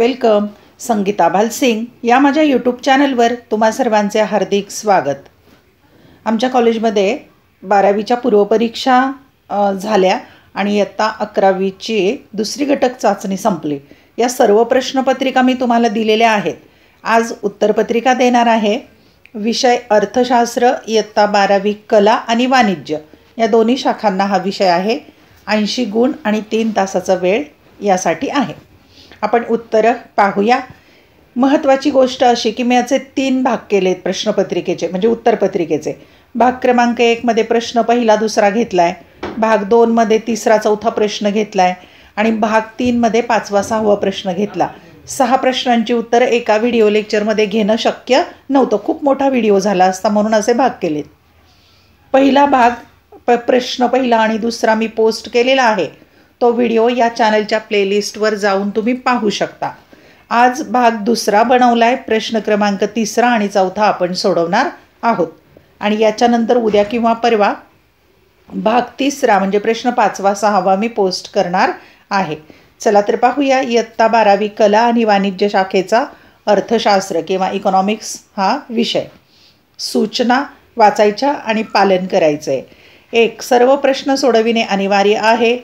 welcome Sangeeta भालसिंग या माझ्या YouTube चॅनलवर तुम्हा सर्वांचे हार्दिक स्वागत आमच्या कॉलेजमध्ये बारावीच्या पूर्वपरीक्षा झाल्या आणि इयत्ता अकरावीची दुसरी घटक चाचणी संपली या सर्व प्रश्नपत्रिका मी तुम्हाला दिलेल्या आहेत आज उत्तरपत्रिका देणार आहे विषय अर्थशास्त्र इयत्ता बारावी कला आणि वाणिज्य या दोन्ही शाखांना हा विषय आहे ऐंशी गुण आणि तीन तासाचा वेळ यासाठी आहे आपण उत्तरं पाहूया महत्त्वाची गोष्ट अशी की मी याचे तीन भाग केलेत प्रश्नपत्रिकेचे म्हणजे उत्तरपत्रिकेचे भाग क्रमांक एकमध्ये प्रश्न पहिला दुसरा घेतला आहे भाग दोनमध्ये तिसरा चौथा प्रश्न घेतला आहे आणि भाग तीनमध्ये पाचवा सहावा प्रश्न घेतला सहा प्रश्नांची उत्तरं एका व्हिडिओ लेक्चरमध्ये घेणं शक्य नव्हतं खूप मोठा व्हिडिओ झाला असता म्हणून असे भाग केलेत पहिला भाग प प्रश्न पहिला आणि दुसरा मी पोस्ट केलेला आहे तो व्हिडिओ या चॅनलच्या प्लेलिस्टवर जाऊन तुम्ही पाहू शकता आज भाग दुसरा बनवला आहे प्रश्न क्रमांक तिसरा आणि चौथा आपण सोडवणार आहोत आणि याच्यानंतर उद्या किंवा परवा भाग तिसरा म्हणजे प्रश्न पाचवा सहावा मी पोस्ट करणार आहे चला तर पाहूया इयत्ता बारावी कला आणि वाणिज्य शाखेचा अर्थशास्त्र किंवा इकॉनॉमिक्स हा विषय सूचना वाचायच्या आणि पालन करायचं आहे एक सर्व प्रश्न सोडविणे अनिवार्य आहे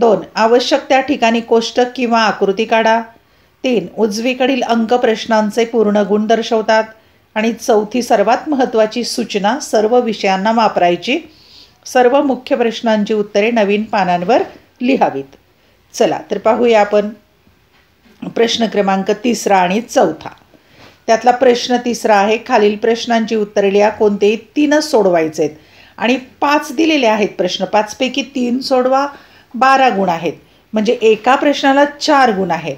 दोन आवश्यक त्या ठिकाणी कोष्टक किंवा आकृती काढा तीन उजवीकडील अंक प्रश्नांचे पूर्ण गुण दर्शवतात आणि चौथी सर्वात महत्त्वाची सूचना सर्व विषयांना वापरायची सर्व मुख्य प्रश्नांची उत्तरे नवीन पानांवर लिहावीत चला तर पाहूया आपण प्रश्न क्रमांक तिसरा आणि चौथा त्यातला प्रश्न तिसरा आहे खालील प्रश्नांची उत्तरे लिहा कोणतेही तीनच सोडवायचे आहेत आणि पाच दिलेले आहेत प्रश्न पाचपैकी तीन सोडवा बारा गुण आहेत म्हणजे एका प्रश्नाला चार गुण आहेत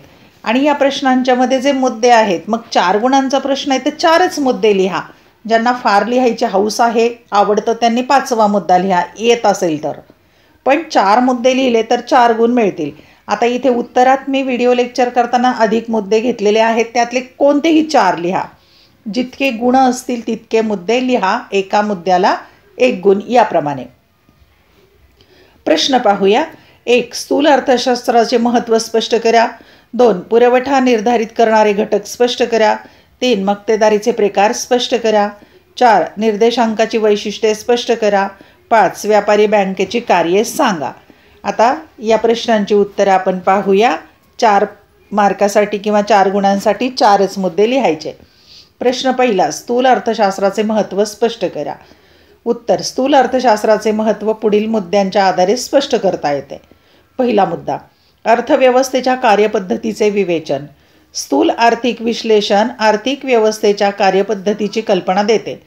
आणि या प्रश्नांच्यामध्ये जे मुद्दे आहेत मग चार गुणांचा प्रश्न आहे तर चारच मुद्दे लिहा ज्यांना फार लिहायची हौस आहे आवडतं त्यांनी पाचवा मुद्दा लिहा येत असेल तर पण चार मुद्दे लिहिले तर चार गुण मिळतील आता इथे उत्तरात मी व्हिडिओ लेक्चर करताना अधिक मुद्दे घेतलेले आहेत त्यातले कोणतेही चार लिहा जितके गुण असतील तितके मुद्दे लिहा एका मुद्द्याला एक गुण याप्रमाणे प्रश्न पाहूया एक स्थूल अर्थशास्त्राचे महत्त्व स्पष्ट करा दोन पुरवठा निर्धारित करणारे घटक स्पष्ट करा तीन मक्तेदारीचे प्रकार स्पष्ट करा चार निर्देशांकाची वैशिष्ट्ये स्पष्ट करा पाच व्यापारी बँकेची कार्ये सांगा आता या प्रश्नांची उत्तरं आपण पाहूया चार मार्कासाठी किंवा चार गुणांसाठी चारच मुद्दे लिहायचे प्रश्न पहिला स्थूल अर्थशास्त्राचे महत्त्व स्पष्ट करा उत्तर स्थूल अर्थशास्त्राचे महत्त्व पुढील मुद्द्यांच्या आधारे स्पष्ट करता येते पहिला मुद्दा अर्थव्यवस्थेच्या कार्यपद्धतीचे विवेचन स्थूल आर्थिक विश्लेषण आर्थिक व्यवस्थेच्या कार्यपद्धतीची कल्पना देते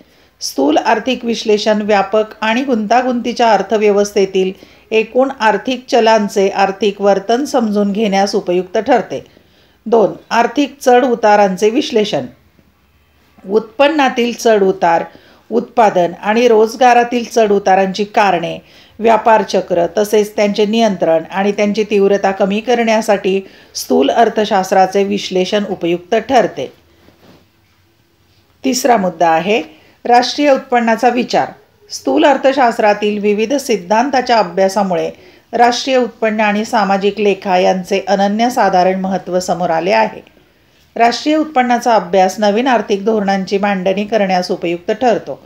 स्थूल आर्थिक विश्लेषण व्यापक आणि गुंतागुंतीच्या अर्थव्यवस्थेतील एकूण आर्थिक चलांचे आर्थिक वर्तन समजून घेण्यास उपयुक्त ठरते दोन आर्थिक चढ उतारांचे विश्लेषण उत्पन्नातील चढउतार उत्पादन आणि रोजगारातील चढउतारांची कारणे व्यापारचक्र तसेच त्यांचे नियंत्रण आणि त्यांची तीव्रता कमी करण्यासाठी स्थूल अर्थशास्त्राचे विश्लेषण उपयुक्त ठरते तिसरा मुद्दा आहे राष्ट्रीय उत्पन्नाचा विचार स्थूल अर्थशास्त्रातील विविध सिद्धांताच्या अभ्यासामुळे राष्ट्रीय उत्पन्न आणि सामाजिक लेखा यांचे अनन्यसाधारण महत्त्व समोर आले आहे राष्ट्रीय उत्पन्नाचा अभ्यास नवीन आर्थिक धोरणांची मांडणी करण्यास उपयुक्त ठरतो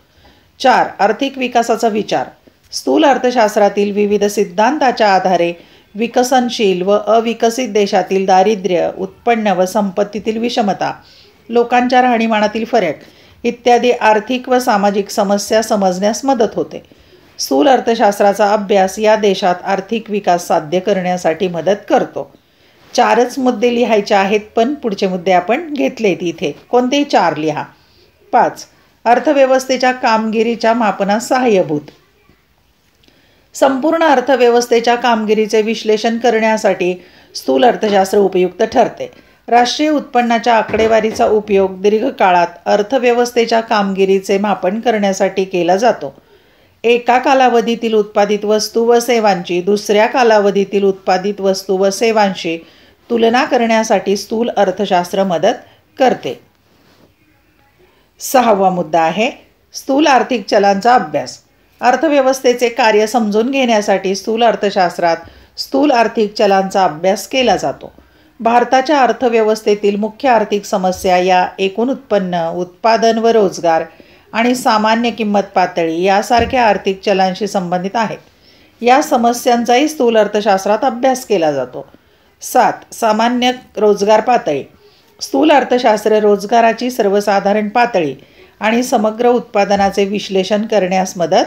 चार आर्थिक विकासाचा विचार स्थूल अर्थशास्त्रातील विविध सिद्धांताच्या आधारे विकसनशील व अविकसित देशातील दारिद्र्य उत्पन्न व संपत्तीतील विषमता लोकांच्या राहणीमानातील फरक इत्यादी आर्थिक व सामाजिक समस्या समजण्यास मदत होते स्थूल अर्थशास्त्राचा अभ्यास या देशात आर्थिक विकास साध्य करण्यासाठी मदत करतो चारच मुद्दे लिहायचे आहेत पण पुढचे मुद्दे आपण घेतलेत इथे कोणतेही चार लिहा पाच अर्थव्यवस्थेच्या कामगिरीच्या मापनास सहाय्यभूत संपूर्ण अर्थव्यवस्थेच्या कामगिरीचे विश्लेषण करण्यासाठी स्थूल अर्थशास्त्र उपयुक्त ठरते राष्ट्रीय उत्पन्नाच्या आकडेवारीचा उपयोग दीर्घकाळात अर्थव्यवस्थेच्या कामगिरीचे मापन करण्यासाठी केला जातो एका कालावधीतील उत्पादित वस्तू व सेवांची दुसऱ्या कालावधीतील उत्पादित वस्तू व सेवांशी तुलना करण्यासाठी स्थूल अर्थशास्त्र मदत करते सहावा मुद्दा आहे स्थूल आर्थिक चलांचा अभ्यास अर्थव्यवस्थेचे कार्य समजून घेण्यासाठी स्थूल अर्थशास्त्रात स्थूल आर्थिक चलांचा अभ्यास केला जातो भारताच्या अर्थव्यवस्थेतील मुख्य आर्थिक समस्या या एकूण उत्पन्न उत्पादन व रोजगार आणि सामान्य किंमत पातळी यासारख्या आर्थिक चलांशी संबंधित आहेत या समस्यांचाही स्थूल अर्थशास्त्रात अभ्यास केला जातो सात सामान्य रोजगार पातळी स्थूल अर्थशास्त्र रोजगाराची सर्वसाधारण पातळी आणि समग्र उत्पादनाचे विश्लेषण करण्यास मदत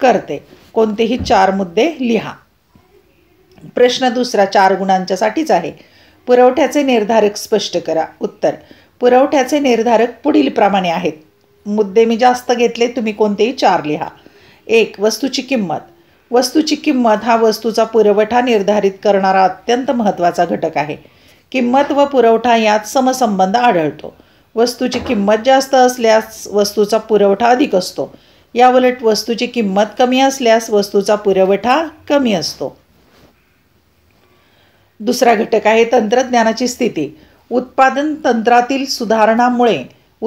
करते कोणतेही चार मुद्दे लिहा प्रश्न दुसरा चार गुणांच्यासाठीच आहे पुरवठ्याचे निर्धारक स्पष्ट करा उत्तर पुरवठ्याचे निर्धारक पुढील प्रमाणे आहेत मुद्दे मी जास्त घेतले तुम्ही कोणतेही चार लिहा एक वस्तूची किंमत वस्तूची किंमत हा वस्तूचा पुरवठा निर्धारित करणारा अत्यंत महत्त्वाचा घटक आहे किंमत व पुरवठा यात समसंबंध आढळतो वस्तूची किंमत जास्त असल्यास वस्तूचा पुरवठा अधिक असतो उलट वस्तूची किंमत कमी असल्यास वस्तूचा पुरवठा कमी असतो दुसरा घटक आहे तंत्रज्ञानाची स्थिती उत्पादन तंत्रातील सुधारणामुळे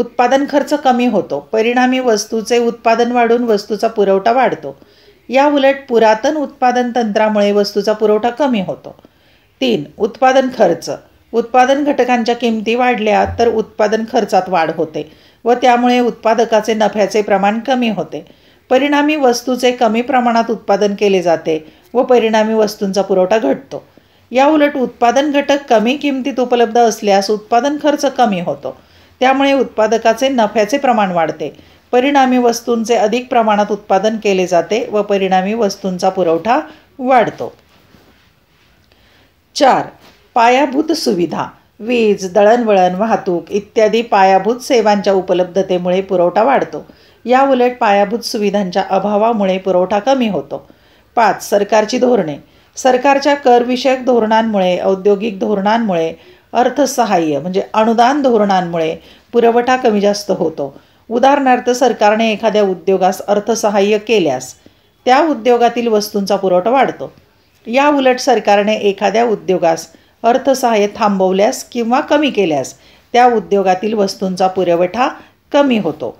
उत्पादन खर्च कमी होतो परिणामी वस्तूचे उत्पादन वाढून वस्तूचा पुरवठा वाढतो या उलट पुरातन उत्पादन तंत्रामुळे वस्तूचा पुरवठा कमी होतो तीन उत्पादन खर्च उत्पादन घटकांच्या किमती वाढल्या तर उत्पादन खर्चात वाढ होते व त्यामुळे उत्पादकाचे नफ्याचे प्रमाण कमी होते परिणामी वस्तूचे कमी प्रमाणात उत्पादन केले जाते व परिणामी वस्तूंचा पुरवठा घटतो याउलट उत्पादन घटक कमी किमतीत उपलब्ध असल्यास उत्पादन खर्च कमी होतो त्यामुळे उत्पादकाचे नफ्याचे प्रमाण वाढते परिणामी वस्तूंचे अधिक प्रमाणात उत्पादन केले जाते व परिणामी वस्तूंचा पुरवठा वाढतो चार पायाभूत सुविधा वीज दळणवळण वाहतूक इत्यादी पायाभूत सेवांच्या उपलब्धतेमुळे पुरवठा वाढतो या उलट पायाभूत सुविधांच्या अभावामुळे पुरवठा कमी होतो पाच सरकारची धोरणे सरकारच्या करविषयक धोरणांमुळे औद्योगिक धोरणांमुळे अर्थसहाय्य म्हणजे अनुदान धोरणांमुळे पुरवठा कमी जास्त होतो उदाहरणार्थ सरकारने एखाद्या उद्योगास अर्थसहाय्य केल्यास त्या उद्योगातील वस्तूंचा पुरवठा वाढतो या उलट सरकारने एखाद्या उद्योगास अर्थसहाय्य थांबवल्यास किंवा कमी केल्यास त्या उद्योगातील वस्तूंचा पुरवठा कमी होतो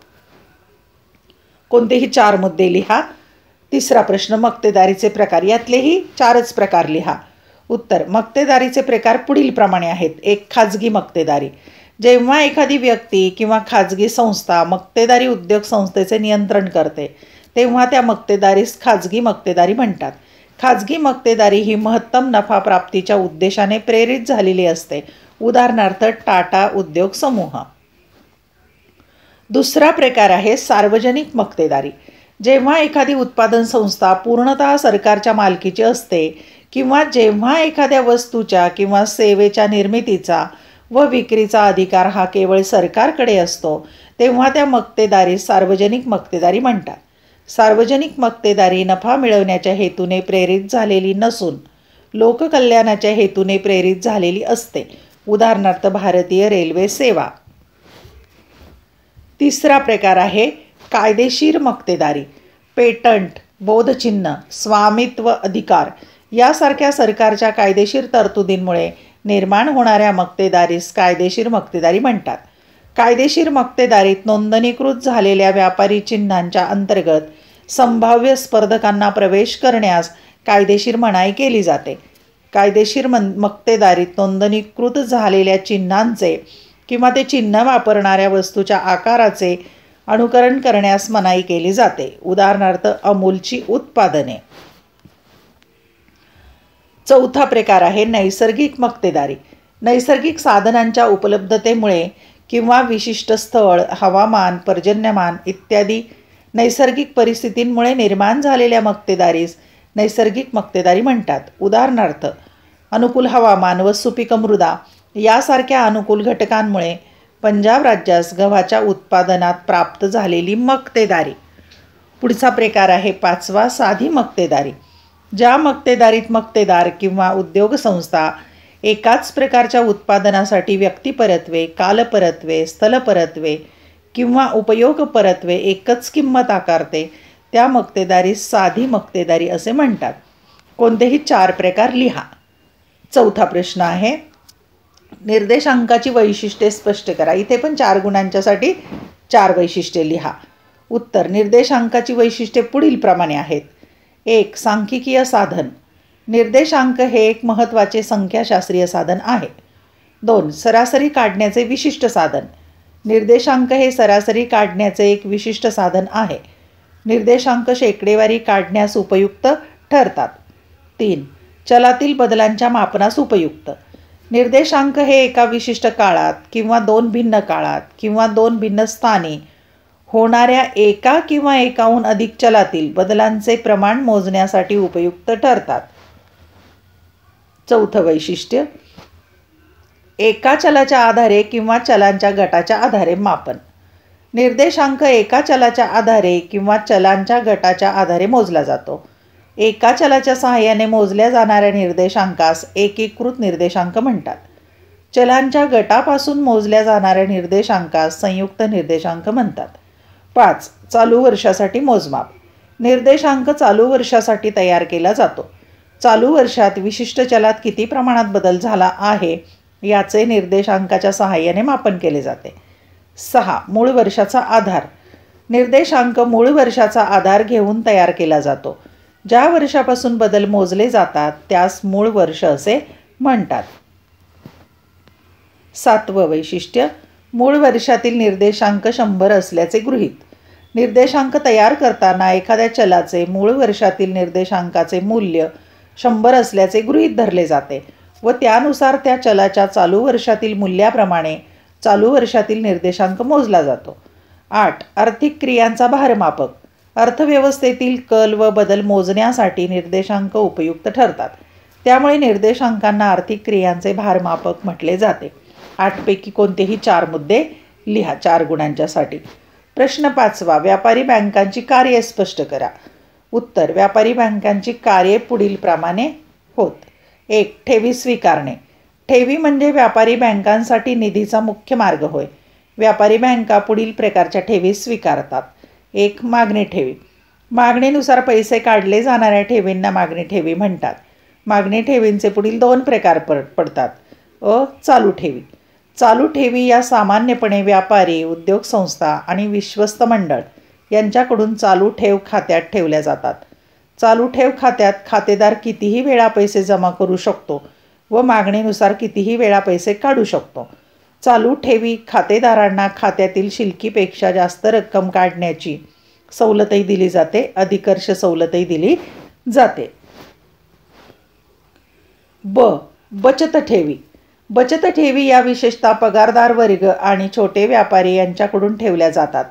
कोणतेही चार मुद्दे लिहा तिसरा प्रश्न मक्तेदारीचे प्रकार यातलेही चारच प्रकार लिहा उत्तर मक्तेदारीचे प्रकार पुढील प्रमाणे आहेत एक खाजगी मक्तेदारी जेव्हा एखादी व्यक्ती किंवा खाजगी संस्था मक्तेदारी उद्योग संस्थेचे नियंत्रण करते तेव्हा त्या मक्तेदारीस खाजगी मक्तेदारी म्हणतात खाजगी मक्तेदारी ही महत्तम नफा प्राप्तीच्या उद्देशाने प्रेरित झालेली असते उदाहरणार्थ टाटा उद्योग समूह दुसरा प्रकार आहे सार्वजनिक मक्तेदारी जेव्हा एखादी उत्पादन संस्था पूर्णतः सरकारच्या मालकीची असते किंवा जेव्हा एखाद्या वस्तूच्या किंवा सेवेच्या निर्मितीचा व विक्रीचा अधिकार हा केवळ सरकारकडे असतो तेव्हा त्या मक्तेदारी सार्वजनिक मक्तेदारी म्हणतात सार्वजनिक मक्तेदारी नफा मिळवण्याच्या हेतूने प्रेरित झालेली नसून लोककल्याणाच्या हेतूने प्रेरित झालेली असते उदाहरणार्थ भारतीय रेल्वे सेवा तिसरा प्रकार आहे कायदेशीर मक्तेदारी पेटंट बोधचिन्ह स्वामित्व अधिकार यासारख्या सरकारच्या कायदेशीर तरतुदींमुळे निर्माण होणाऱ्या मक्तेदारीस कायदेशीर मक्तेदारी म्हणतात कायदेशीर मक्तेदारीत नोंदणीकृत झालेल्या व्यापारी चिन्हांच्या अंतर्गत संभाव्य स्पर्धकांना प्रवेश करण्यास कायदेशीर मनाई केली जाते कायदेशीर मन मक्तेदारीत नोंदणीकृत झालेल्या चिन्हांचे किंवा ते चिन्ह वापरणाऱ्या वस्तूच्या आकाराचे अनुकरण करण्यास मनाई केली जाते उदाहरणार्थ अमूलची उत्पादने चौथा प्रकार आहे नैसर्गिक मक्तेदारी नैसर्गिक साधनांच्या उपलब्धतेमुळे किंवा विशिष्ट स्थळ हवामान पर्जन्यमान इत्यादी नैसर्गिक परिस्थितींमुळे निर्माण झालेल्या मक्तेदारीस नैसर्गिक मक्तेदारी म्हणतात उदाहरणार्थ अनुकूल हवामान व सुपीक मृदा यासारख्या अनुकूल घटकांमुळे पंजाब राज्यास गव्हाच्या उत्पादनात प्राप्त झालेली मक्तेदारी पुढचा प्रकार आहे पाचवा साधी मक्तेदारी ज्या मक्तेदारीत मक्तेदार किंवा उद्योगसंस्था एकाच प्रकारच्या उत्पादनासाठी व्यक्तिपरत्वे कालपरत्वे स्थलपरत्वे किंवा उपयोग परत्वे एकच किंमत आकारते त्या मक्तेदारी साधी मक्तेदारी असे म्हणतात कोणतेही चार प्रकार लिहा चौथा प्रश्न आहे निर्देशांकाची वैशिष्ट्ये स्पष्ट करा इथे पण चार गुणांच्यासाठी चार वैशिष्ट्ये लिहा उत्तर निर्देशांकाची वैशिष्ट्ये पुढील प्रमाणे आहेत एक सांख्यिकीय साधन निर्देशांक हे एक महत्त्वाचे संख्याशास्त्रीय साधन आहे दोन सरासरी काढण्याचे विशिष्ट साधन निर्देशांक हे सरासरी काढण्याचे एक विशिष्ट साधन आहे निर्देशांक शेकडेवारी काढण्यास उपयुक्त ठरतात तीन चलातील बदलांच्या मापनास उपयुक्त निर्देशांक हे एका विशिष्ट काळात किंवा दोन भिन्न काळात किंवा दोन भिन्न स्थानी होणाऱ्या एका किंवा एकाहून अधिक चलातील बदलांचे प्रमाण मोजण्यासाठी उपयुक्त ठरतात चौथं वैशिष्ट्य एका चलाच्या आधारे किंवा चलांच्या गटाच्या आधारे मापन निर्देशांक एका चलाच्या आधारे किंवा चलांच्या गटाच्या आधारे मोजला जातो एका चलाच्या सहाय्याने मोजल्या जाणाऱ्या निर्देशांकास एकीकृत निर्देशांक म्हणतात चलांच्या गटापासून मोजल्या जाणाऱ्या निर्देशांकास संयुक्त निर्देशांक म्हणतात पाच चालू वर्षासाठी मोजमाप निर्देशांक चालू वर्षासाठी तयार केला जातो चालू वर्षात विशिष्ट चलात किती प्रमाणात बदल झाला आहे याचे निर्देशांकाच्या सहाय्याने मापन केले जाते सहा मूळ वर्षाचा आधार निर्देशांक मूळ वर्षाचा आधार घेऊन तयार केला जातो ज्या वर्षापासून बदल मोजले जातात त्यास मूळ वर्ष असे म्हणतात सातवं वैशिष्ट्य मूळ वर्षातील निर्देशांक शंभर असल्याचे गृहीत निर्देशांक तयार करताना एखाद्या चलाचे मूळ वर्षातील निर्देशांकाचे मूल्य शंभर असल्याचे गृहीत धरले जाते व त्यानुसार त्या चलाच्या चालू वर्षातील मूल्याप्रमाणे चालू वर्षातील निर्देशांक मोजला जातो आठ आर्थिक क्रियांचा भारमापक अर्थव्यवस्थेतील कल व बदल मोजण्यासाठी निर्देशांक उपयुक्त ठरतात त्यामुळे निर्देशांकांना आर्थिक क्रियांचे भारमापक म्हटले जाते आठपैकी कोणतेही चार मुद्दे लिहा चार गुणांच्यासाठी प्रश्न पाचवा व्यापारी बँकांची कार्ये स्पष्ट करा उत्तर व्यापारी बँकांची कार्ये पुढीलप्रमाणे होत एक ठेवी स्वीकारणे ठेवी म्हणजे व्यापारी बँकांसाठी निधीचा मुख्य मार्ग होय व्यापारी बँका पुढील प्रकारच्या ठेवी स्वीकारतात एक मागणी ठेवी मागणीनुसार पैसे काढले जाणाऱ्या ठेवींना मागणी ठेवी म्हणतात मागणी ठेवींचे पुढील दोन प्रकार पडतात अ चालू ठेवी चालू ठेवी या सामान्यपणे व्यापारी उद्योग संस्था आणि विश्वस्त मंडळ यांच्याकडून चालू ठेव खात्यात ठेवल्या जातात चालू ठेव खात्यात खातेदार कितीही वेळा पैसे जमा करू शकतो व मागणीनुसार कितीही वेळा पैसे काढू शकतो चालू ठेवी खातेदारांना खात्यातील शिल्कीपेक्षा जास्त रक्कम काढण्याची सवलतही दिली जाते अधिकर्ष सवलतही दिली जाते ब बचत ठेवी बचत ठेवी या विशेषतः पगारदार वर्ग आणि छोटे व्यापारी यांच्याकडून ठेवल्या जातात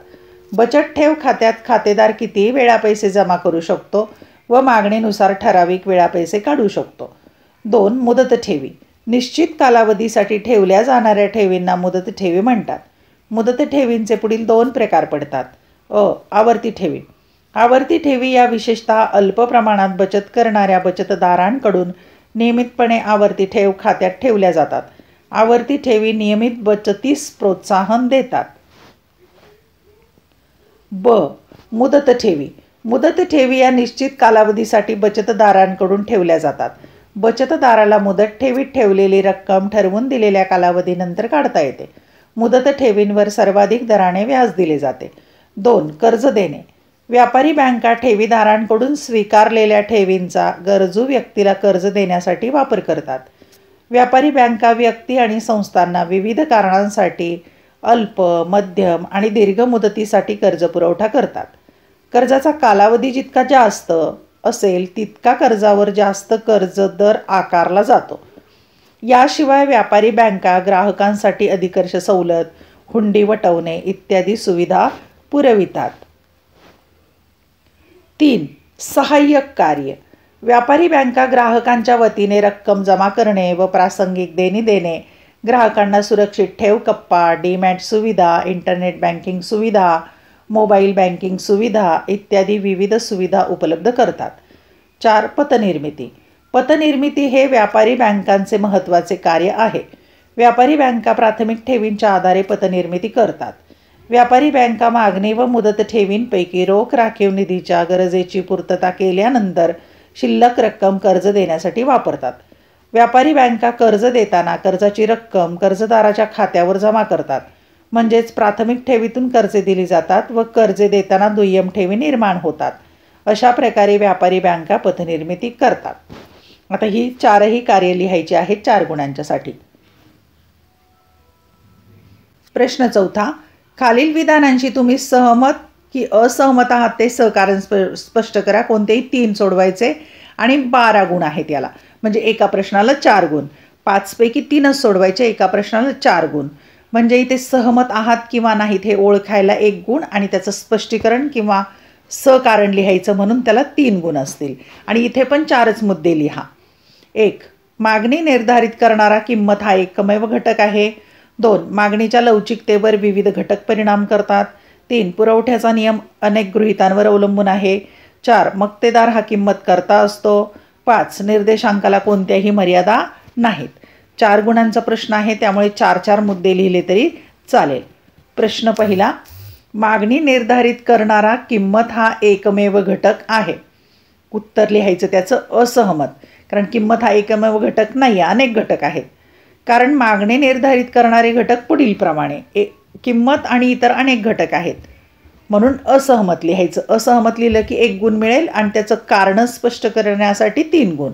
बचत ठेव खात्यात खातेदार कितीही वेळा पैसे जमा करू शकतो व मागणीनुसार ठराविक वेळा पैसे काढू शकतो दोन मुदत ठेवी निश्चित कालावधीसाठी ठेवल्या जाणाऱ्या ठेवींना मुदत ठेवी म्हणतात मुदत ठेवींचे पुढील दोन प्रकार पडतात अ आवर्ती ठेवी आवर्ती ठेवी या विशेषतः अल्प प्रमाणात बचत करणाऱ्या बचतदारांकडून नियमितपणे आवर्ती ठेव खात्यात ठेवल्या जातात आवर्ती ठेवी नियमित बचतीस प्रोत्साहन देतात ब मुदत ठेवी मुदत ठेवी या निश्चित कालावधीसाठी बचतदारांकडून ठेवल्या जातात बचतदाराला मुदत ठेवीत ठेवलेली रक्कम ठरवून दिलेल्या कालावधीनंतर काढता येते मुदत ठेवींवर सर्वाधिक दराने व्याज दिले जाते दोन कर्ज देणे व्यापारी बँका ठेवीदारांकडून स्वीकारलेल्या ठेवींचा गरजू व्यक्तीला कर्ज देण्यासाठी वापर करतात व्यापारी बँका व्यक्ती आणि संस्थांना विविध कारणांसाठी अल्प मध्यम आणि दीर्घ मुदतीसाठी कर्ज पुरवठा करतात कर्जाचा कालावधी जितका जास्त असेल तितका कर्जावर जास्त कर्ज दर आकारला जातो याशिवाय व्यापारी बँका ग्राहकांसाठी अधिकर्ष सवलत हुंडी वटवणे इत्यादी सुविधा पुरवितात तीन सहाय्यक कार्य व्यापारी बँका ग्राहकांच्या वतीने रक्कम जमा करणे व प्रासंगिक देणी देणे ग्राहकांना सुरक्षित ठेव कप्पा डीमॅट सुविधा इंटरनेट बँकिंग सुविधा मोबाईल बँकिंग सुविधा इत्यादी विविध सुविधा उपलब्ध करतात चार पतनिर्मिती पतनिर्मिती हे व्यापारी बँकांचे महत्त्वाचे कार्य आहे व्यापारी बँका प्राथमिक ठेवींच्या आधारे पतनिर्मिती करतात व्यापारी बँका मागणी व मुदत ठेवींपैकी रोख राखीव निधीच्या गरजेची पूर्तता केल्यानंतर शिल्लक रक्कम कर्ज देण्यासाठी वापरतात व्यापारी बँका कर्ज देताना कर्जाची रक्कम कर्जदाराच्या खात्यावर जमा करतात म्हणजेच प्राथमिक ठेवीतून कर्जे दिली जातात व कर्जे देताना दुय्यम ठेवी निर्माण होतात अशा प्रकारे व्यापारी बँका पथनिर्मिती करतात आता ही चारही कार्य लिहायची आहेत चार गुणांच्यासाठी प्रश्न चौथा खालील विधानांशी तुम्ही सहमत की असहमत आहात ते सहकारण स्पष्ट करा कोणतेही तीन सोडवायचे आणि बारा गुण आहेत याला म्हणजे एका प्रश्नाला चार गुण पाचपैकी तीनच सोडवायचे एका प्रश्नाला चार गुण म्हणजे इथे सहमत आहात किंवा नाहीत हे ओळखायला एक गुण आणि त्याचं स्पष्टीकरण किंवा सकारण लिहायचं म्हणून त्याला तीन गुण असतील आणि इथे पण चारच मुद्दे लिहा एक मागणी निर्धारित करणारा किंमत हा एकमेव घटक आहे दोन मागणीच्या लवचिकतेवर विविध घटक परिणाम करतात तीन पुरवठ्याचा नियम अनेक गृहितांवर अवलंबून आहे चार मक्तेदार हा किंमत करता असतो पाच निर्देशांकाला कोणत्याही मर्यादा नाहीत चार गुणांचा प्रश्न आहे त्यामुळे चार चार मुद्दे लिहिले तरी चालेल प्रश्न पहिला मागणी निर्धारित करणारा किंमत हा एकमेव घटक आहे उत्तर लिहायचं त्याचं असहमत कारण किंमत हा एकमेव घटक नाही अनेक घटक आहेत कारण मागणी निर्धारित करणारे घटक पुढीलप्रमाणे ए किंमत आणि इतर अनेक घटक आहेत म्हणून असहमत लिहायचं असहमत लिहिलं की एक गुण मिळेल आणि त्याचं कारण स्पष्ट करण्यासाठी तीन गुण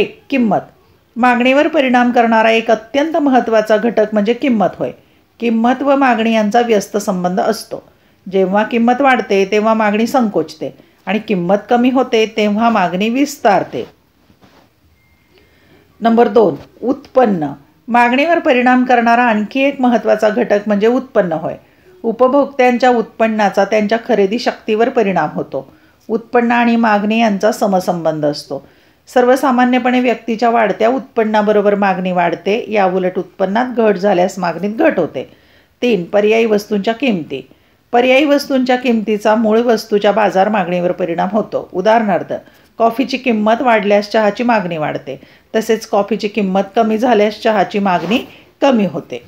एक किंमत मागणीवर परिणाम करणारा एक अत्यंत महत्त्वाचा घटक म्हणजे किंमत होय किंमत व मागणी यांचा व्यस्त संबंध असतो जेव्हा किंमत वाढते तेव्हा मागणी संकोचते आणि किंमत कमी होते तेव्हा मागणी विस्तारते नंबर दोन उत्पन्न मागणीवर परिणाम करणारा आणखी एक महत्त्वाचा घटक म्हणजे उत्पन्न होय उपभोक्त्यांच्या उत्पन्नाचा त्यांच्या खरेदी शक्तीवर परिणाम होतो उत्पन्न आणि मागणी यांचा समसंबंध असतो सर्वसामान्यपणे व्यक्तीच्या वाढत्या उत्पन्नाबरोबर मागणी वाढते या उलट उत्पन्नात घट झाल्यास मागणीत घट होते तीन पर्यायी वस्तूंच्या किमती पर्यायी वस्तूंच्या किमतीचा मूळ वस्तूच्या बाजार मागणीवर परिणाम होतो उदाहरणार्थ कॉफीची किंमत वाढल्यास चहाची मागणी वाढते तसेच कॉफीची किंमत कमी झाल्यास चहाची मागणी कमी होते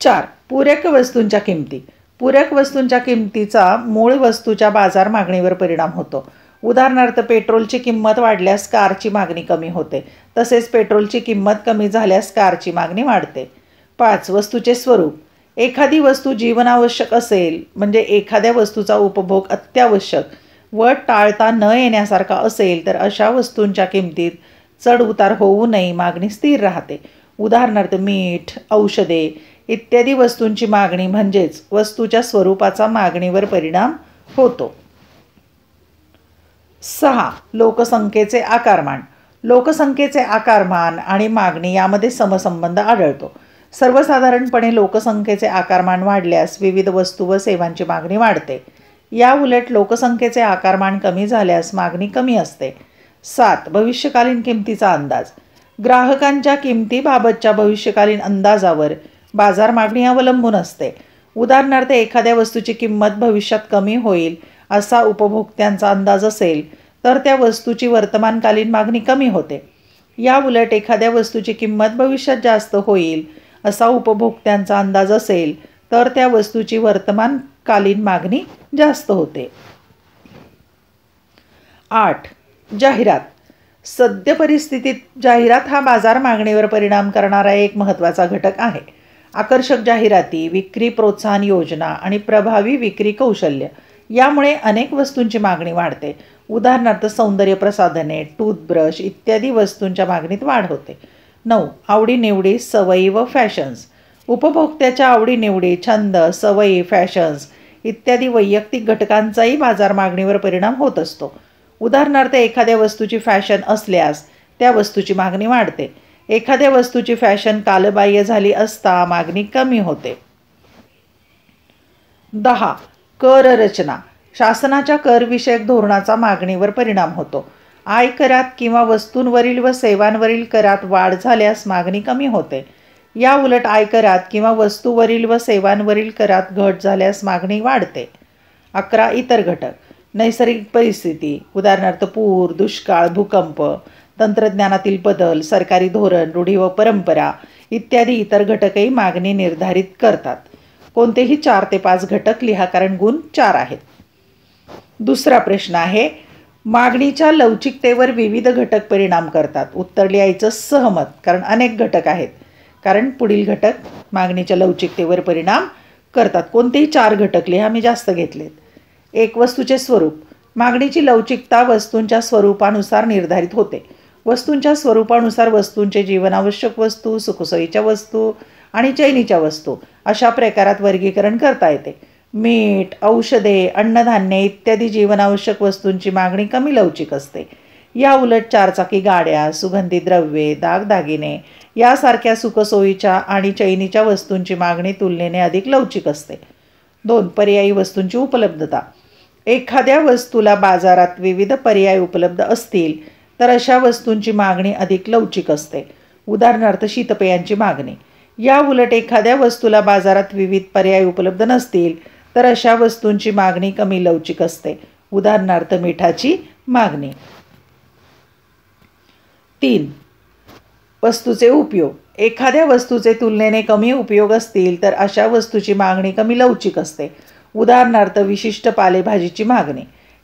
चार पूरक वस्तूंच्या किमती पूरक वस्तूंच्या किमतीचा मूळ वस्तूच्या बाजार मागणीवर परिणाम होतो उदाहरणार्थ पेट्रोलची किंमत वाढल्यास कारची मागणी कमी होते तसेच पेट्रोलची किंमत कमी झाल्यास कारची मागणी वाढते पाच वस्तूचे स्वरूप एखादी वस्तू जीवनावश्यक असेल म्हणजे एखाद्या वस्तूचा उपभोग अत्यावश्यक व टाळता न येण्यासारखा असेल तर अशा वस्तूंच्या किमतीत चढ उतार होऊ नये मागणी स्थिर राहते उदाहरणार्थ मीठ औषधे इत्यादी वस्तूंची मागणी म्हणजेच वस्तूच्या स्वरूपाचा मागणीवर परिणाम होतो सहा लोकसंख्येचे आकारमान लोकसंख्येचे आकारमान आणि मागणी यामध्ये समसंबंध आढळतो सर्वसाधारणपणे लोकसंख्येचे आकारमान वाढल्यास विविध वस्तू व सेवांची मागणी वाढते या उलट लोकसंख्येचे आकारमान कमी झाल्यास मागणी कमी असते सात भविष्यकालीन किमतीचा अंदाज ग्राहकांच्या किमतीबाबतच्या भविष्यकालीन अंदाजावर बाजार मागणी अवलंबून असते उदाहरणार्थ एखाद्या वस्तूची किंमत भविष्यात कमी होईल असा उपभोक्त्यांचा अंदाज असेल तर त्या वस्तूची वर्तमानकालीन मागणी कमी होते या उलट एखाद्या वस्तूची किंमत भविष्यात जास्त होईल असा उपभोक्त्यांचा अंदाज असेल तर त्या वस्तूची वर्तमानकालीन मागणी जास्त होते आठ जाहिरात सद्य परिस्थितीत जाहिरात हा बाजार मागणीवर परिणाम करणारा एक महत्त्वाचा घटक आहे आकर्षक जाहिराती विक्री प्रोत्साहन योजना आणि प्रभावी विक्री कौशल्य यामुळे अनेक वस्तूंची मागणी वाढते उदाहरणार्थ सौंदर्य प्रसाधने टूथब्रश इत्यादी वस्तूंच्या मागणीत वाढ होते नऊ आवडीनिवडी सवयी व फॅशन्स उपभोक्त्याच्या आवडीनिवडी छंद सवयी फॅशन्स इत्यादी वैयक्तिक घटकांचाही बाजार मागणीवर परिणाम होत असतो उदाहरणार्थ एखाद्या वस्तूची फॅशन असल्यास त्या वस्तूची मागणी वाढते एखाद्या वस्तूची फॅशन कालबाह्य झाली असता मागणी कमी होते दहा कर रचना शासनाच्या करविषयक धोरणाचा मागणीवर परिणाम होतो आय करात किंवा वस्तूंवरील व सेवांवरील करात वाढ झाल्यास मागणी कमी होते या उलट आयकरात किंवा वस्तूवरील व सेवांवरील करात घट झाल्यास मागणी वाढते अकरा इतर घटक नैसर्गिक परिस्थिती उदाहरणार्थ पूर दुष्काळ भूकंप तंत्रज्ञानातील बदल सरकारी धोरण रूढी व परंपरा इत्यादी इतर घटकही मागणी निर्धारित करतात कोणतेही चार ते पाच घटक लिहा कारण गुण चार आहेत दुसरा प्रश्न आहे मागणीच्या लवचिकतेवर विविध घटक परिणाम करतात उत्तर लिहायचं सहमत कारण अनेक घटक आहेत कारण पुढील घटक मागणीच्या लवचिकतेवर परिणाम करतात कोणतेही चार घटक लिहा मी जास्त घेतलेत एक वस्तूचे स्वरूप मागणीची लवचिकता वस्तूंच्या स्वरूपानुसार निर्धारित होते वस्तूंच्या स्वरूपानुसार वस्तूंचे जीवनावश्यक वस्तू सुखसोयीच्या वस्तू आणि चैनीच्या वस्तू अशा प्रकारात वर्गीकरण करता येते मीठ औषधे अन्नधान्ये इत्यादी जीवनावश्यक वस्तूंची मागणी कमी लवचिक असते या उलट चारचाकी गाड्या सुगंधी द्रव्ये दागदागिने यासारख्या सुखसोयीच्या आणि चैनीच्या वस्तूंची मागणी तुलनेने अधिक लवचिक असते दोन पर्यायी वस्तूंची उपलब्धता एखाद्या वस्तूला बाजारात विविध पर्याय उपलब्ध असतील तर अशा वस्तूंची मागणी अधिक लवचिक असते उदाहरणार्थ शीतपेयांची मागणी या उलट एखाद्या वस्तूला बाजारात विविध पर्याय उपलब्ध नसतील तर अशा वस्तूंची मागणी कमी लवचिक असते उदाहरणार्थ मिठाची मागणी तीन वस्तूचे उपयोग एखाद्या वस्तूचे तुलनेने कमी उपयोग असतील तर अशा वस्तूची मागणी कमी लवचिक असते उदाहरणार्थ विशिष्ट पालेभाजीची मागणी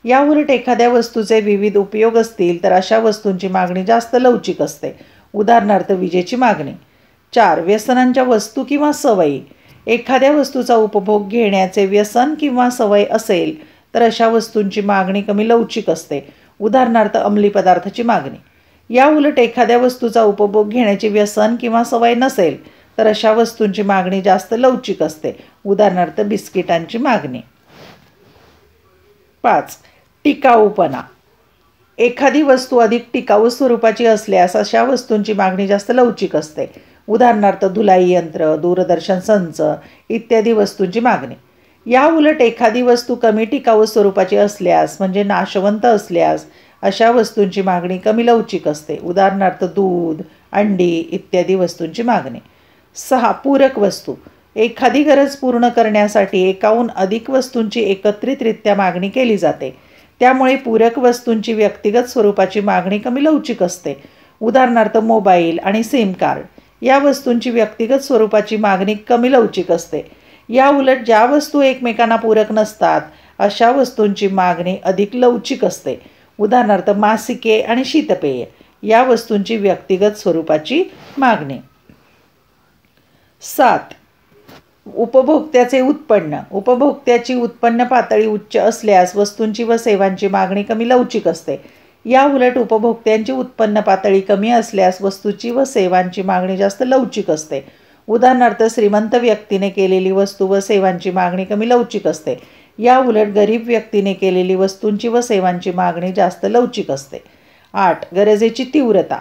या उलट एखाद्या वस्तूचे विविध उपयोग असतील तर अशा वस्तूंची मागणी जास्त लवचिक असते उदाहरणार्थ विजेची मागणी चार व्यसनांच्या वस्तू किंवा सवयी एखाद्या वस्तूचा उपभोग घेण्याचे व्यसन किंवा सवय असेल तर अशा वस्तूंची मागणी कमी लवचिक असते उदाहरणार्थ अंमली पदार्थाची मागणी या उलट एखाद्या वस्तूचा उपभोग घेण्याची व्यसन किंवा सवय नसेल तर अशा वस्तूंची मागणी जास्त लवचिक असते उदाहरणार्थ बिस्किटांची मागणी पाच टिकाऊपणा एखादी वस्तू अधिक टिकाऊ स्वरूपाची असल्यास अशा वस्तूंची मागणी जास्त लवचिक असते उदाहरणार्थ धुलाई यंत्र दूरदर्शन संच इत्यादी वस्तूंची मागणी या उलट एखादी वस्तू कमी टिकाऊ स्वरूपाची असल्यास म्हणजे नाशवंत असल्यास अशा वस्तूंची मागणी कमी लवचिक असते उदाहरणार्थ दूध अंडी इत्यादी वस्तूंची मागणी सहा पूरक वस्तू एखादी गरज पूर्ण करण्यासाठी एकाहून अधिक वस्तूंची एकत्रितरित्या मागणी केली जाते त्यामुळे पूरक वस्तूंची व्यक्तिगत स्वरूपाची मागणी कमी लवचिक असते उदाहरणार्थ मोबाईल आणि सिम कार्ड या वस्तूंची व्यक्तिगत स्वरूपाची मागणी कमी लवचिक असते या उलट ज्या वस्तू एकमेकांना पूरक नसतात अशा वस्तूंची मागणी अधिक लवचिक असते उदाहरणार्थ मासिके आणि शीतपेये या वस्तूंची व्यक्तिगत स्वरूपाची मागणी सात उपभोक्त्याचे उत्पन्न उपभोक्त्याची उत्पन्न पातळी उच्च असल्यास वस्तूंची व सेवांची मागणी कमी लवचिक असते या उलट उपभोक्त्यांची उत्पन्न पातळी कमी असल्यास वस्तूची व सेवांची मागणी जास्त लवचिक असते उदाहरणार्थ श्रीमंत व्यक्तीने केलेली वस्तू व सेवांची मागणी कमी लवचिक असते या उलट गरीब व्यक्तीने केलेली वस्तूंची व सेवांची मागणी जास्त लवचिक असते आठ गरजेची तीव्रता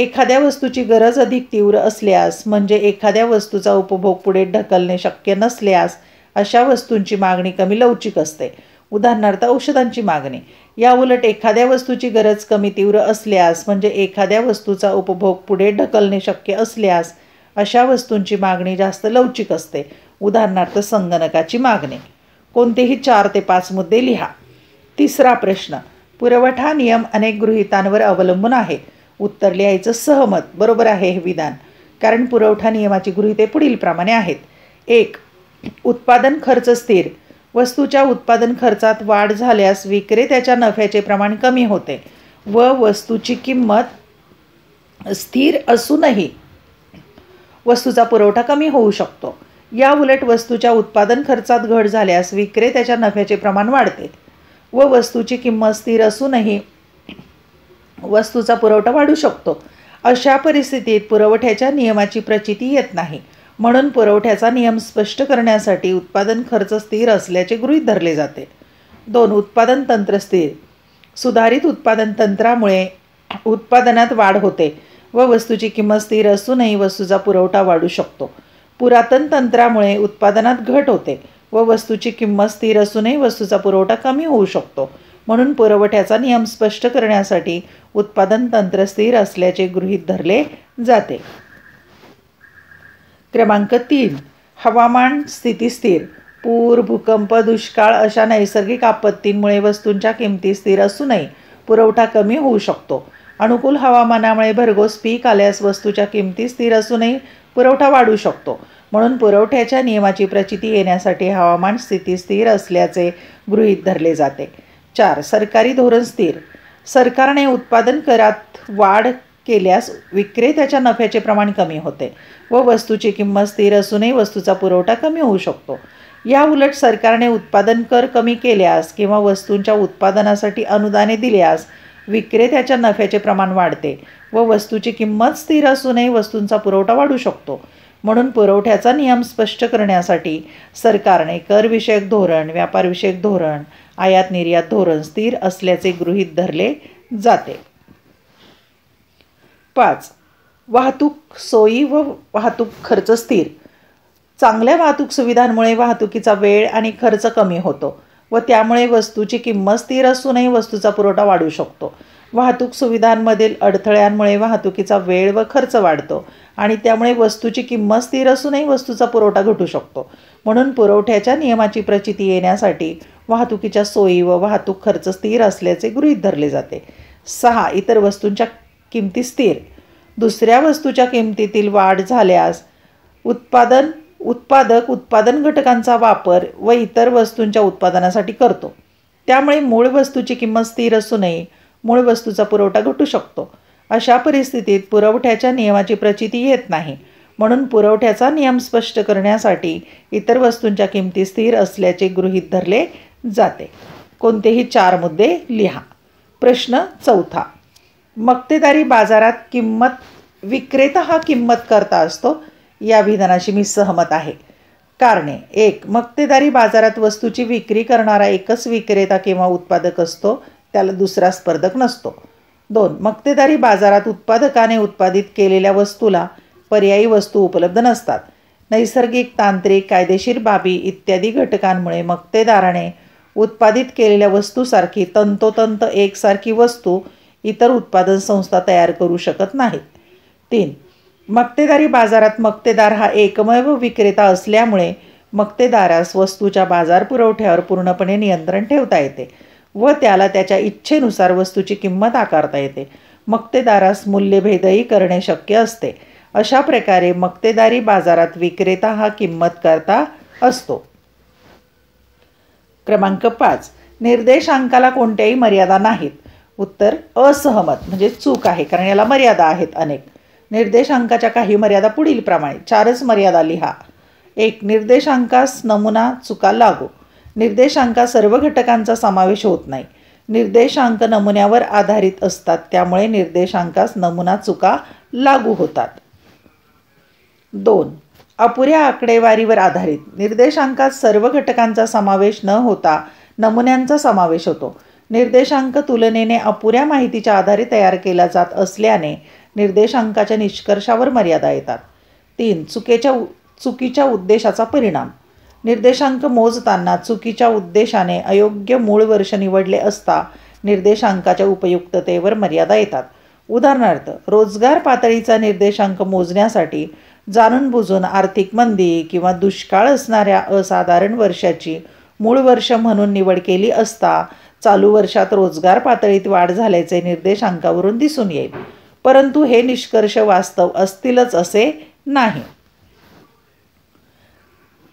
एखाद्या वस्तूची गरज अधिक तीव्र असल्यास म्हणजे एखाद्या वस्तूचा उपभोग पुढे ढकलणे शक्य नसल्यास अशा वस्तूंची मागणी कमी लवचिक असते उदाहरणार्थ औषधांची मागणी या उलट एखाद्या वस्तूची गरज कमी तीव्र असल्यास म्हणजे एखाद्या वस्तूचा उपभोग पुढे ढकलणे शक्य असल्यास अशा वस्तूंची मागणी जास्त लवचिक असते उदाहरणार्थ संगणकाची मागणी कोणतेही चार ते पाच मुद्दे लिहा तिसरा प्रश्न पुरवठा नियम अनेक गृहितांवर अवलंबून आहे उत्तर लिहायचं सहमत बरोबर आहे हे विधान कारण पुरवठा नियमाची गृहिते पुढीलप्रमाणे आहेत एक उत्पादन खर्च स्थिर वस्तूच्या उत्पादन खर्चात वाढ झाल्यास विक्रेत्याच्या नफ्याचे प्रमाण कमी होते व वस्तूची किंमत स्थिर असूनही वस्तूचा पुरवठा कमी होऊ शकतो या उलट वस्तूच्या उत्पादन खर्चात घट झाल्यास विक्रेत्याच्या नफ्याचे प्रमाण वाढते व वस्तूची किंमत स्थिर असूनही वस्तूचा पुरवठा वाढू शकतो अशा परिस्थितीत पुरवठ्याच्या नियमाची प्रचिती येत नाही म्हणून पुरवठ्याचा नियम स्पष्ट करण्यासाठी उत्पादन खर्च स्थिर असल्याचे गृहीत धरले जाते दोन उत्पादन तंत्र स्थिर सुधारित उत्पादन तंत्रामुळे उत्पादनात वाढ होते व वस्तूची किंमत स्थिर असूनही वस्तूचा पुरवठा वाढू शकतो पुरातन तंत्रामुळे उत्पादनात घट होते व वस्तूची किंमत स्थिर असूनही वस्तूचा पुरवठा कमी होऊ शकतो म्हणून पुरवठ्याचा नियम स्पष्ट करण्यासाठी उत्पादन तंत्र स्थिर असल्याचे गृहीत धरले जाते क्रमांक तीन हवामान स्थिती स्थिर पूर भूकंप दुष्काळ अशा नैसर्गिक आपत्तींमुळे वस्तूंच्या किमती स्थिर असूनही पुरवठा कमी होऊ शकतो अनुकूल हवामानामुळे भरघोस पीक आल्यास वस्तूच्या किमती स्थिर असूनही पुरवठा वाढू शकतो म्हणून पुरवठ्याच्या नियमाची प्रचिती येण्यासाठी हवामान स्थिती स्थिर असल्याचे गृहीत धरले जाते चार सरकारी धोरण स्थिर सरकारने उत्पादन करात वाढ केल्यास विक्रेत्याच्या नफ्याचे प्रमाण कमी होते व वस्तूची किंमत स्थिर असूनही वस्तूचा पुरवठा कमी होऊ शकतो या उलट सरकारने उत्पादन कर कमी केल्यास किंवा वस्तूंच्या उत्पादनासाठी अनुदाने दिल्यास विक्रेत्याच्या नफ्याचे प्रमाण वाढते व वस्तूची किंमत स्थिर असूनही वस्तूंचा पुरवठा वाढू शकतो म्हणून पुरवठ्याचा नियम स्पष्ट करण्यासाठी सरकारने करविषयक धोरण व्यापारविषयक धोरण आयात निर्यात धोरण स्थिर असल्याचे गृहीत धरले जाते पाच वाहतूक सोयी व वाहतूक खर्च स्थिर चांगल्या वाहतूक सुविधांमुळे वाहतुकीचा वेळ आणि खर्च कमी होतो व त्यामुळे वस्तूची किंमत स्थिर असूनही वस्तूचा पुरवठा वाढू शकतो वाहतूक सुविधांमधील अडथळ्यांमुळे वाहतुकीचा वेळ व खर्च वाढतो आणि त्यामुळे वस्तूची किंमत स्थिर असूनही वस्तूचा पुरवठा घटू शकतो म्हणून पुरवठ्याच्या नियमाची प्रचिती येण्यासाठी वाहतुकीच्या सोयी व वाहतूक खर्च स्थिर असल्याचे गृहीत धरले जाते सहा इतर वस्तूंच्या किमती स्थिर दुसऱ्या वस्तूच्या किमतीतील वाढ झाल्यास उत्पादन उत्पादक उत्पादन घटकांचा वापर व इतर वस्तूंच्या उत्पादनासाठी करतो त्यामुळे मूळ वस्तूची किंमत स्थिर असूनही मूळ वस्तूचा पुरवठा घटू शकतो अशा परिस्थितीत पुरवठ्याच्या नियमाची प्रचिती येत नाही म्हणून पुरवठ्याचा नियम स्पष्ट करण्यासाठी इतर वस्तूंच्या किमती स्थिर असल्याचे गृहीत धरले जाते कोणतेही चार मुद्दे लिहा प्रश्न चौथा मक्तेदारी बाजारात किंमत विक्रेता हा किंमत करता असतो या विधानाशी मी सहमत आहे कारणे एक मक्तेदारी बाजारात वस्तूची विक्री करणारा एकच विक्रेता किंवा उत्पादक असतो त्याला दुसरा स्पर्धक नसतो दोन मक्तेदारी बाजारात उत्पादकाने उत्पादित केलेल्या वस्तूला पर्यायी वस्तू उपलब्ध नसतात नैसर्गिक तांत्रिक कायदेशीर बाबी इत्यादी घटकांमुळे मक्तेदाराने उत्पादित केलेल्या वस्तूसारखी तंतोतंत एकसारखी वस्तू इतर उत्पादन संस्था तयार करू शकत नाहीत तीन मक्तेदारी बाजारात मक्तेदार हा एकमेव विक्रेता असल्यामुळे मक्तेदारास वस्तूच्या बाजार पुरवठ्यावर पूर्णपणे नियंत्रण ठेवता येते व त्याला त्याच्या इच्छेनुसार वस्तूची किंमत आकारता येते मक्तेदारास मूल्यभेदही करणे शक्य असते अशा प्रकारे मक्तेदारी बाजारात विक्रेता हा किंमत करता असतो क्रमांक पाच निर्देशांकाला कोणत्याही मर्यादा नाहीत उत्तर असहमत म्हणजे चूक आहे कारण याला मर्यादा आहेत अनेक निर्देशांकाच्या काही मर्यादा पुढील प्रमाणे चारच मर्यादा लिहा एक निर्देशांकास नमुना चुका लागू निर्देशांका सर्व घटकांचा समावेश होत नाही निर्देशांक नमुन्यावर आधारित असतात त्यामुळे निर्देशांकास नमुना चुका लागू होतात दोन अपुऱ्या आकडेवारीवर आधारित निर्देशांकात सर्व घटकांचा समावेश न होता नमुन्यांचा समावेश होतो निर्देशांक तुलनेने अपुऱ्या माहितीच्या आधारे तयार केला जात असल्याने निर्देशांकाच्या निष्कर्षावर मर्यादा येतात तीन चुकीच्या चुकीच्या उद्देशाचा परिणाम निर्देशांक मोजताना चुकीच्या उद्देशाने अयोग्य मूळ वर्ष निवडले असता निर्देशांकाच्या उपयुक्ततेवर मर्यादा येतात उदाहरणार्थ रोजगार पातळीचा निर्देशांक मोजण्यासाठी जाणून बुजून आर्थिक मंदी किंवा दुष्काळ असणाऱ्या असाधारण वर्षाची मूळ वर्ष म्हणून निवड केली असता चालू वर्षात रोजगार पातळीत वाढ झाल्याचे निर्देशांकावरून दिसून येईल परंतु हे निष्कर्ष वास्तव असतीलच असे नाही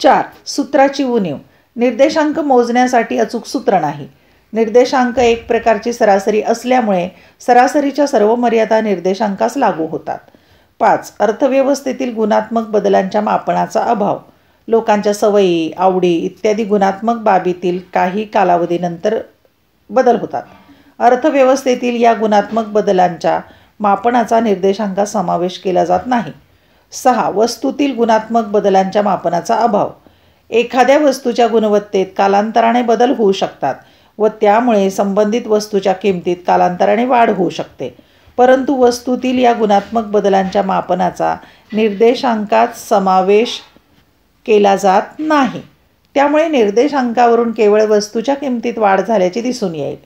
चार सूत्राची उणीव निर्देशांक मोजण्यासाठी अचूक सूत्र नाही निर्देशांक एक प्रकारची सरासरी असल्यामुळे सरासरीच्या सर्व मर्यादा निर्देशांकास लागू होतात पाच अर्थव्यवस्थेतील गुणात्मक बदलांच्या मापनाचा अभाव लोकांच्या सवयी आवडी इत्यादी गुणात्मक बाबीतील काही कालावधीनंतर बदल होतात अर्थव्यवस्थेतील या गुणात्मक बदलांच्या मापनाचा निर्देशांकात समावेश केला जात नाही सहा वस्तूतील गुणात्मक बदलांच्या मापनाचा अभाव एखाद्या वस्तूच्या गुणवत्तेत कालांतराने बदल होऊ शकतात व त्यामुळे संबंधित वस्तूच्या किमतीत कालांतराने वाढ होऊ शकते परंतु वस्तूतील या गुणात्मक बदलांच्या मापनाचा निर्देशांकात समावेश केला जात नाही त्यामुळे निर्देशांकावरून केवळ वस्तूच्या किमतीत वाढ झाल्याचे दिसून येईल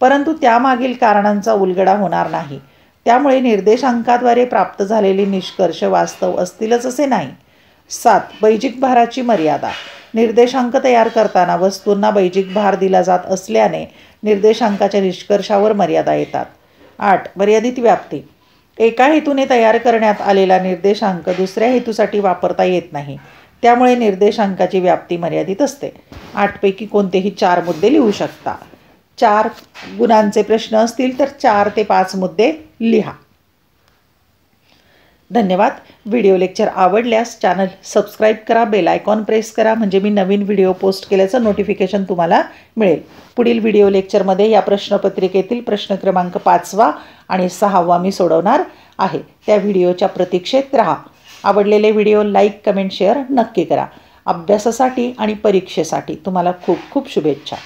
परंतु त्यामागील कारणांचा उलगडा होणार नाही त्यामुळे निर्देशांकाद्वारे प्राप्त झालेले निष्कर्ष वास्तव असतीलच असे नाही सात बैजिक भाराची मर्यादा निर्देशांक तयार करताना वस्तूंना बैजिक भार दिला जात असल्याने निर्देशांकाच्या निष्कर्षावर मर्यादा येतात आठ मर्यादित व्याप्ती एका हेतूने तयार करण्यात आलेला निर्देशांक दुसऱ्या हेतूसाठी वापरता येत नाही त्यामुळे निर्देशांकाची व्याप्ती मर्यादित असते आठपैकी कोणतेही चार मुद्दे लिहू शकता चार गुणांचे प्रश्न असतील तर चार ते पाच मुद्दे लिहा धन्यवाद व्हिडिओ लेक्चर आवडल्यास चॅनल सबस्क्राईब करा बेल आयकॉन प्रेस करा म्हणजे मी नवीन व्हिडिओ पोस्ट केल्याचं नोटिफिकेशन तुम्हाला मिळेल पुढील व्हिडिओ लेक्चरमध्ये या प्रश्नपत्रिकेतील प्रश्न क्रमांक पाचवा आणि सहावा मी सोडवणार आहे त्या व्हिडिओच्या प्रतीक्षेत राहा आवडलेले व्हिडिओ लाईक कमेंट शेअर नक्की करा अभ्यासासाठी आणि परीक्षेसाठी तुम्हाला खूप खूप शुभेच्छा